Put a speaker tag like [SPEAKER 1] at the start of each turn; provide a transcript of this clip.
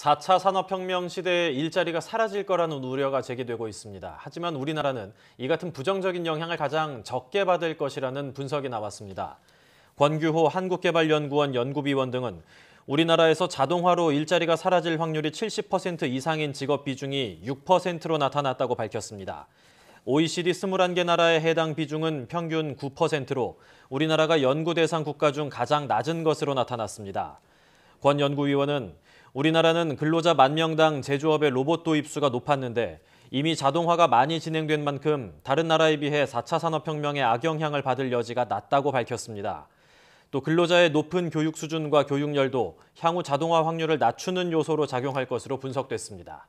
[SPEAKER 1] 4차 산업혁명 시대에 일자리가 사라질 거라는 우려가 제기되고 있습니다. 하지만 우리나라는 이 같은 부정적인 영향을 가장 적게 받을 것이라는 분석이 나왔습니다. 권규호 한국개발연구원 연구비원 등은 우리나라에서 자동화로 일자리가 사라질 확률이 70% 이상인 직업 비중이 6%로 나타났다고 밝혔습니다. OECD 21개 나라의 해당 비중은 평균 9%로 우리나라가 연구 대상 국가 중 가장 낮은 것으로 나타났습니다. 권 연구위원은 우리나라는 근로자 만 명당 제조업의 로봇 도입 수가 높았는데 이미 자동화가 많이 진행된 만큼 다른 나라에 비해 4차 산업혁명의 악영향을 받을 여지가 낮다고 밝혔습니다. 또 근로자의 높은 교육 수준과 교육열도 향후 자동화 확률을 낮추는 요소로 작용할 것으로 분석됐습니다.